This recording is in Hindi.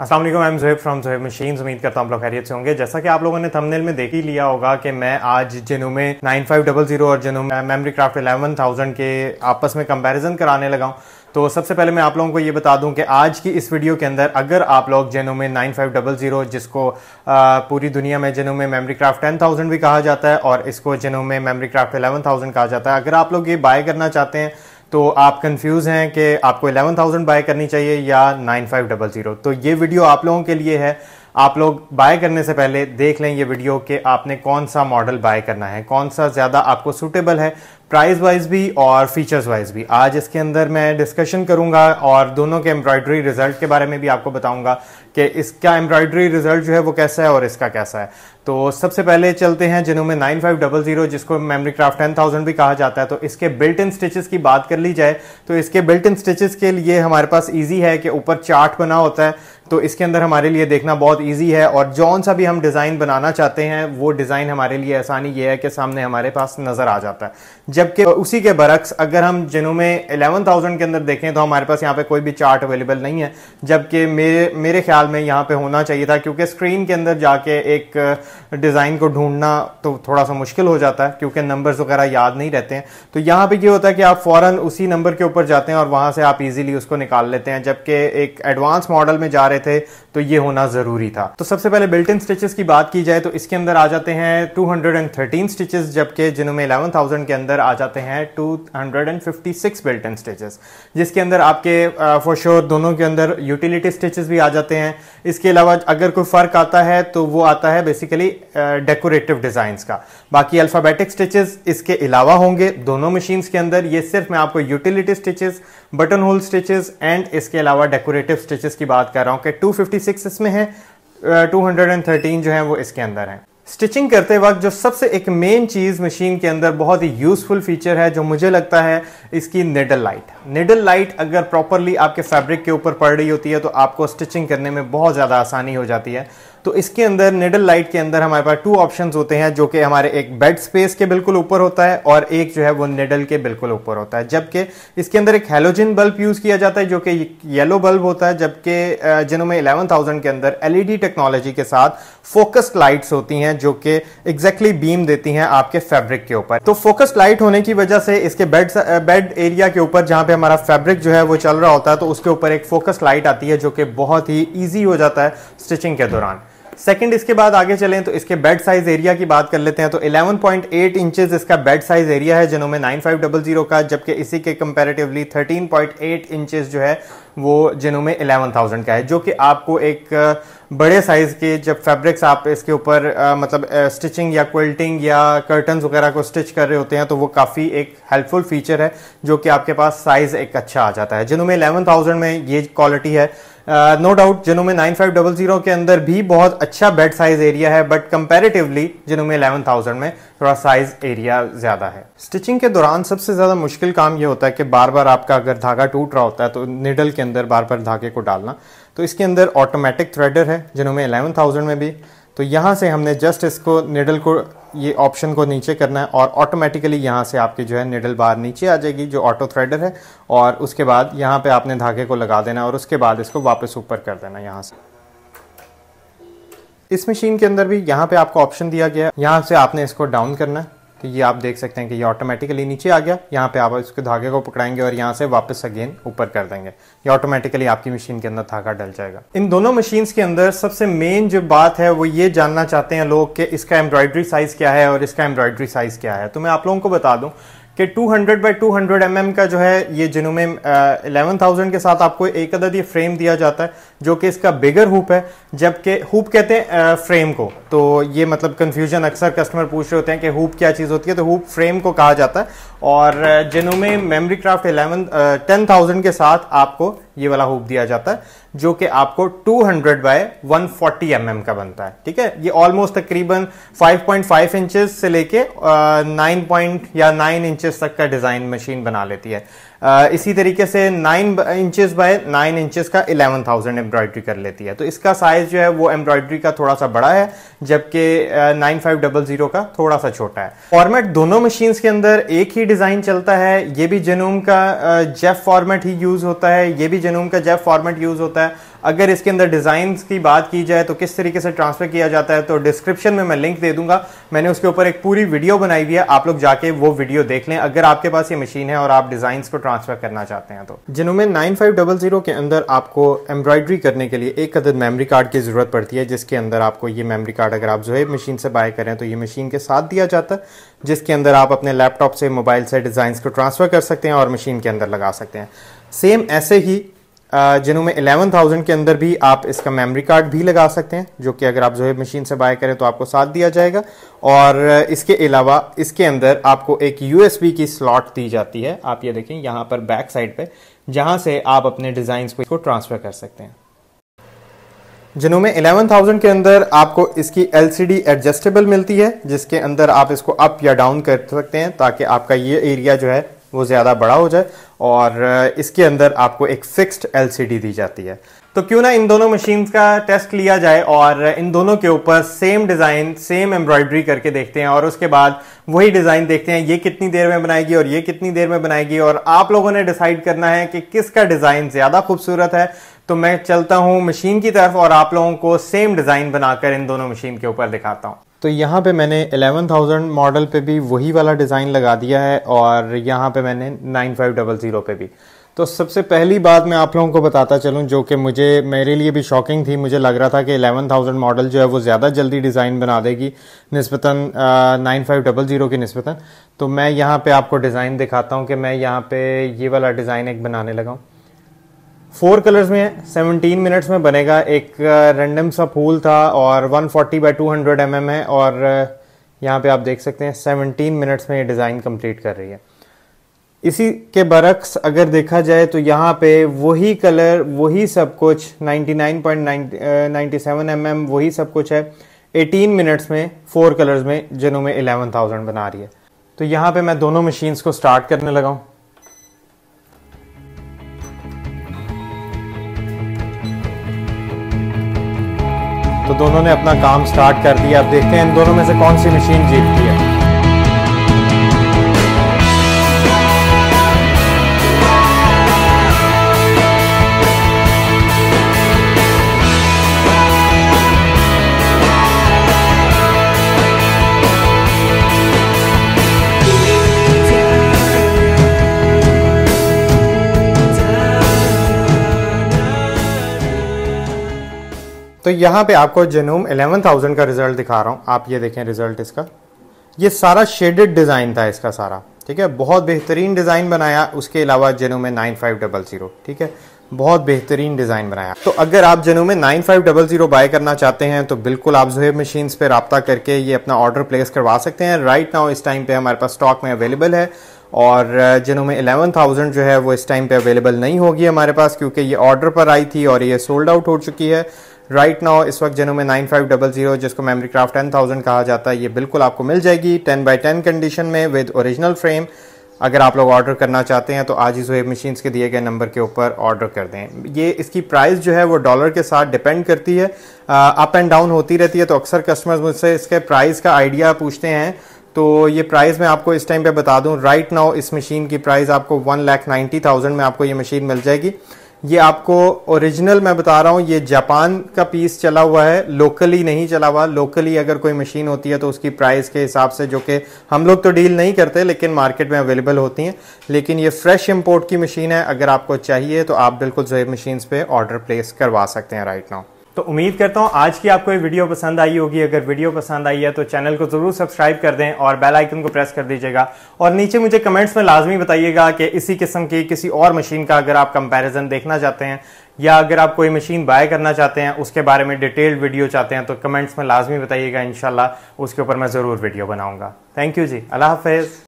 असल वालेकुम am Zohaib from Zohaib machine उम्मीद करता हूँ आप लोग खैरियत से होंगे जैसा कि आप लोगों ने थंबनेल में देख ही लिया होगा कि मैं आज डबल 9500 और जेनुमे मेमोरी क्राफ्ट 11000 के आपस में कंपैरिजन कराने लगा हूँ तो सबसे पहले मैं आप लोगों को ये बता दूं कि आज की इस वीडियो के अंदर अगर आप लोग जेनोमे 9500 जिसको आ, पूरी दुनिया में जेनोमे मेमोरी क्राफ्ट 10000 भी कहा जाता है और इसको जेनोमे मेमोरी क्राफ्ट 11000 कहा जाता है अगर आप लोग ये बाय करना चाहते हैं तो आप कंफ्यूज हैं कि आपको 11,000 बाय करनी चाहिए या 9500 तो ये वीडियो आप लोगों के लिए है आप लोग बाय करने से पहले देख लें ये वीडियो कि आपने कौन सा मॉडल बाय करना है कौन सा ज़्यादा आपको सूटेबल है प्राइस वाइज भी और फीचर्स वाइज भी आज इसके अंदर मैं डिस्कशन करूंगा और दोनों के एम्ब्रॉयडरी रिजल्ट के बारे में भी आपको बताऊंगा कि इसका एम्ब्रॉयडरी रिजल्ट जो है वो कैसा है और इसका कैसा है तो सबसे पहले चलते हैं Janome nine five double zero जिसको मेमरी क्राफ्ट टेन थाउजेंड भी कहा जाता है तो इसके बिल्ट इन स्टिचेस की बात कर ली जाए तो इसके बिल्ट इन स्टिचेस के लिए हमारे पास ईजी है कि ऊपर चार्ट बना होता है तो इसके अंदर हमारे लिए देखना बहुत ईजी है और जौन सा भी हम डिज़ाइन बनाना चाहते हैं वो डिज़ाइन हमारे लिए आसानी ये है कि सामने हमारे पास नज़र आ जाता है जबकि उसी के बरक्स अगर हम जिनों में एलेवन थाउजेंड के अंदर देखें तो हमारे पास यहाँ पे कोई भी चार्ट अवेलेबल नहीं है जबकि मेरे मेरे ख्याल में यहाँ पे होना चाहिए था क्योंकि स्क्रीन के अंदर जाके एक डिज़ाइन uh, को ढूंढना तो थोड़ा सा मुश्किल हो जाता है क्योंकि नंबर्स वगैरह याद नहीं रहते हैं तो यहाँ पर यह होता है कि आप फ़ौर उसी नंबर के ऊपर जाते हैं और वहाँ से आप ईजिली उसको निकाल लेते हैं जबकि एक एडवांस मॉडल में जा रहे थे तो ये होना ज़रूरी था तो सबसे पहले बिल्ट इन स्टिचेस की बात की जाए तो इसके अंदर आ जाते हैं टू स्टिचेस जबकि जिनों में एलेवन के अंदर आ जाते हैं two hundred and fifty six built in stitches जिसके अंदर आपके फॉर श्योर sure, दोनों के अंदर यूटिलिटी स्टिचेस भी आ जाते हैं इसके अलावा अगर कोई फ़र्क आता है तो वो आता है बेसिकली डेकोरेटिव डिजाइन का बाकी अल्फ़ाबेटिक स्टिचेस इसके अलावा होंगे दोनों मशीन्स के अंदर ये सिर्फ मैं आपको utility stitches button hole stitches and इसके अलावा डेकोरेटिव स्टिचेस की बात कर रहा हूँ कि टू फिफ्टी सिक्स इसमें है टू हंड्रेड एंड थर्टीन जो है वो इसके अंदर है स्टिचिंग करते वक्त जो सबसे एक मेन चीज़ मशीन के अंदर बहुत ही यूज़फुल फीचर है जो मुझे लगता है इसकी नेडल लाइट नेडल लाइट अगर प्रॉपरली आपके फैब्रिक के ऊपर पड़ रही होती है तो आपको स्टिचिंग करने में बहुत ज़्यादा आसानी हो जाती है तो इसके अंदर निडल लाइट के अंदर हमारे पास टू ऑप्शन होते हैं जो कि हमारे एक बेड स्पेस के बिल्कुल ऊपर होता है और एक जो है वो निडल के बिल्कुल ऊपर होता है जबकि इसके अंदर एक हेलोजिन बल्ब यूज़ किया जाता है जो कि येलो बल्ब होता है जबकि जिनों में इलेवन थाउजेंड के अंदर डी टेक्नोलॉजी e के साथ फोकस्ड लाइट्स होती हैं जो कि एग्जैक्टली बीम देती हैं आपके फैब्रिक के ऊपर तो फोकस्ड लाइट होने की वजह से इसके बेड बेड एरिया के ऊपर जहाँ पे हमारा फैब्रिक जो है वो चल रहा होता है तो उसके ऊपर एक फोकस लाइट आती है जो कि बहुत ही ईजी हो जाता है स्टिचिंग के दौरान सेकंड इसके बाद आगे चलें तो इसके बेड साइज एरिया की बात कर लेते हैं तो 11.8 पॉइंट इंचेस इसका बेड साइज एरिया है जिनों में 9500 का जबकि इसी के कंपैरेटिवली 13.8 इंचेस जो है वो जिनों में 11,000 का है जो कि आपको एक बड़े साइज़ के जब फैब्रिक्स आप इसके ऊपर मतलब स्टिचिंग या क्विल्टिंग या कर्टन वगैरह को स्टिच कर रहे होते हैं तो वो काफ़ी एक हेल्पफुल फीचर है जो कि आपके पास साइज़ एक अच्छा आ जाता है जिनों में इलेवन में ये क्वालिटी है no doubt Janome nine five double zero के अंदर भी बहुत अच्छा बेड साइज एरिया है but comparatively Janome eleven thousand में थोड़ा साइज एरिया ज़्यादा है स्टिचिंग के दौरान सबसे ज़्यादा मुश्किल काम यह होता है कि बार बार आपका अगर धागा टूट रहा होता है तो निडल के अंदर बार बार धागे को डालना तो इसके अंदर ऑटोमेटिक थ्रेडर है जिनोमे इलेवन थाउजेंड में भी तो यहाँ से हमने जस्ट इसको निडल को ये ऑप्शन को नीचे करना है और ऑटोमेटिकली यहाँ से आपकी जो है निडल बार नीचे आ जाएगी जो ऑटो थ्रेडर है और उसके बाद यहाँ पे आपने धागे को लगा देना और उसके बाद इसको वापस ऊपर कर देना यहाँ से इस मशीन के अंदर भी यहाँ पे आपको ऑप्शन दिया गया है यहाँ से आपने इसको डाउन करना है तो ये आप देख सकते हैं कि ये ऑटोमेटिकली नीचे आ गया यहाँ पे आप इसके धागे को पकड़ाएंगे और यहाँ से वापस अगेन ऊपर कर देंगे ये ऑटोमेटिकली आपकी मशीन के अंदर धागा डल जाएगा इन दोनों मशीन्स के अंदर सबसे मेन जो बात है वो ये जानना चाहते हैं लोग कि इसका एम्ब्रॉयडरी साइज़ क्या है और इसका एम्ब्रॉयडरी साइज़ क्या है तो मैं आप लोगों को बता दूँ कि 200 बाई टू हंड्रेड mm का जो है ये जिनुमे इलेवन थाउजेंड के साथ आपको एक अदद ये फ्रेम दिया जाता है जो कि इसका बिगर हुप है जबकि हुप कहते हैं फ्रेम uh, को तो ये मतलब कन्फ्यूजन अक्सर कस्टमर पूछ रहे होते हैं कि हुप क्या चीज़ होती है तो हुप फ्रेम को कहा जाता है और जिनों में memory craft eleven ten thousand के साथ आपको ये वाला हुप दिया जाता है जो कि आपको 200 hundred by one forty M का बनता है ठीक है ये ऑलमोस्ट तकरीबन 5.5 इंचेस से लेके नाइन पॉइंट या 9 इंचेस तक का डिजाइन मशीन बना लेती है इसी तरीके से nine inches by nine inches का इलेवन थाउजेंड एम्ब्रॉयड्री कर लेती है तो इसका साइज जो है वो एम्ब्रॉयड्री का थोड़ा सा बड़ा है जबकि नाइन फाइव डबल जीरो का थोड़ा सा छोटा है फॉर्मेट दोनों मशीन्स के अंदर एक ही डिजाइन चलता है ये भी जनूम का जेफ फॉर्मेट ही यूज होता है ये भी जनूम का जेफ फॉर्मेट यूज होता है अगर इसके अंदर डिज़ाइन की बात की जाए तो किस तरीके से ट्रांसफ़र किया जाता है तो डिस्क्रिप्शन में मैं लिंक दे दूंगा मैंने उसके ऊपर एक पूरी वीडियो बनाई हुई है आप लोग जाके वो वीडियो देख लें अगर आपके पास ये मशीन है और आप डिज़ाइन को ट्रांस ट्रांसफ़र करना चाहते हैं तो Janome nine five double zero के अंदर आपको एम्ब्रॉयडरी करने के लिए एक अदद मेमोरी कार्ड की ज़रूरत पड़ती है जिसके अंदर आपको ये मेमोरी कार्ड अगर आप है मशीन से बाय करें तो ये मशीन के साथ दिया जाता है जिसके अंदर आप अपने लैपटॉप से मोबाइल से डिजाइन को ट्रांसफ़र कर सकते हैं और मशीन के अंदर लगा सकते हैं सेम ऐसे ही जिन्हों में 11,000 के अंदर भी आप इसका मेमोरी कार्ड भी लगा सकते हैं जो कि अगर आप जोहेब मशीन से बाय करें तो आपको साथ दिया जाएगा और इसके अलावा इसके अंदर आपको एक यू की स्लॉट दी जाती है आप ये देखें यहाँ पर बैक साइड पे जहाँ से आप अपने डिज़ाइन को इसको ट्रांसफ़र कर सकते हैं जिनों में थाउजेंड के अंदर आपको इसकी डी एडजस्टेबल मिलती है जिसके अंदर आप इसको अप या डाउन कर सकते हैं ताकि आपका ये एरिया जो है वो ज़्यादा बड़ा हो जाए और इसके अंदर आपको एक फिक्स्ड एलसीडी दी जाती है तो क्यों ना इन दोनों मशीन्स का टेस्ट लिया जाए और इन दोनों के ऊपर सेम डिज़ाइन सेम एम्ब्रॉयडरी करके देखते हैं और उसके बाद वही डिज़ाइन देखते हैं ये कितनी देर में बनाएगी और ये कितनी देर में बनाएगी और आप लोगों ने डिसाइड करना है कि किसका डिज़ाइन ज़्यादा खूबसूरत है तो मैं चलता हूँ मशीन की तरफ और आप लोगों को सेम डिज़ाइन बनाकर इन दोनों मशीन के ऊपर दिखाता हूँ तो यहाँ पे मैंने 11,000 मॉडल पे भी वही वाला डिज़ाइन लगा दिया है और यहाँ पे मैंने 9500 पे भी तो सबसे पहली बात मैं आप लोगों को बताता चलूँ जो कि मुझे मेरे लिए भी शॉकिंग थी मुझे लग रहा था कि 11,000 मॉडल जो है वो ज़्यादा जल्दी डिज़ाइन बना देगी नस्बता नाइन फाइव डबल ज़ीरो की नस्बता तो मैं यहाँ पे आपको डिज़ाइन दिखाता हूँ कि मैं यहाँ पे ये वाला डिज़ाइन एक बनाने लगाऊँ फोर कलर्स में है सेवनटीन मिनट्स में बनेगा एक रैंडम सा फूल था और 140 forty by two hundred M है और यहाँ पे आप देख सकते हैं सेवनटीन मिनट्स में ये डिज़ाइन कंप्लीट कर रही है इसी के बरक्स अगर देखा जाए तो यहाँ पे वही कलर वही सब कुछ 99.97 mm वही सब कुछ है 18 मिनट्स में फोर कलर्स में जिनों में 11,000 बना रही है तो यहाँ पे मैं दोनों मशीन्स को स्टार्ट करने लगाऊँ तो दोनों ने अपना काम स्टार्ट कर दिया अब देखते हैं इन दोनों में से कौन सी मशीन जीतती है तो यहाँ पे आपको जेनोम 11,000 का रिजल्ट दिखा रहा हूँ आप ये देखें रिजल्ट इसका ये सारा शेडेड डिज़ाइन था इसका सारा ठीक है बहुत बेहतरीन डिज़ाइन बनाया उसके अलावा जेनो में नाइन फाइव डबल ज़ीरो ठीक है बहुत बेहतरीन डिज़ाइन बनाया तो अगर आप जेनो में nine five double zero buy करना चाहते हैं तो बिल्कुल आप जोहेब मशीन पर रबता करके ये अपना ऑर्डर प्लेस करवा सकते हैं राइट नाउ इस टाइम पर हमारे पास स्टॉक में अवेलेबल है और जिनों में एलेवन थाउजेंड जो है वो इस टाइम पे अवेलेबल नहीं होगी हमारे पास क्योंकि ये ऑर्डर पर आई थी और ये सोल्ड आउट हो चुकी है राइट right नाउ इस वक्त जनों में नाइन फाइव डबल जीरो जिसको मेमोरी क्राफ्ट टेन थाउजेंड कहा जाता है ये बिल्कुल आपको मिल जाएगी टेन बाई टेन कंडीशन में विद ओरिजिनल फ्रेम अगर आप लोग ऑर्डर करना चाहते हैं तो आज ही जोहेब मशीन्स के दिए गए नंबर के ऊपर ऑर्डर कर दें ये इसकी प्राइस जो है वो डॉलर के साथ डिपेंड करती है अप एंड डाउन होती रहती है तो अक्सर कस्टमर्स मुझसे इसके प्राइस का आइडिया पूछते हैं तो ये प्राइस मैं आपको इस टाइम पे बता दूं राइट नाउ इस मशीन की प्राइस आपको वन लैख नाइन्टी थाउजेंड में आपको ये मशीन मिल जाएगी ये आपको ओरिजिनल मैं बता रहा हूँ ये जापान का पीस चला हुआ है लोकली नहीं चला हुआ लोकली अगर कोई मशीन होती है तो उसकी प्राइस के हिसाब से जो कि हम लोग तो डील नहीं करते लेकिन मार्केट में अवेलेबल होती हैं लेकिन ये फ्रेश इम्पोर्ट की मशीन है अगर आपको चाहिए तो आप बिल्कुल जो मशीन पर ऑर्डर प्लेस करवा सकते हैं राइट नाउ तो उम्मीद करता हूँ आज की आपको ये वीडियो पसंद आई होगी अगर वीडियो पसंद आई है तो चैनल को ज़रूर सब्सक्राइब कर दें और बेल आइकन को प्रेस कर दीजिएगा और नीचे मुझे कमेंट्स में लाजमी बताइएगा कि इसी किस्म की किसी और मशीन का अगर आप कंपैरिजन देखना चाहते हैं या अगर आप कोई मशीन बाय करना चाहते हैं उसके बारे में डिटेल्ड वीडियो चाहते हैं तो कमेंट्स में लाजमी बताइएगा इन उसके ऊपर मैं ज़रूर वीडियो बनाऊँगा थैंक यू जी अल्लाह हाफिज़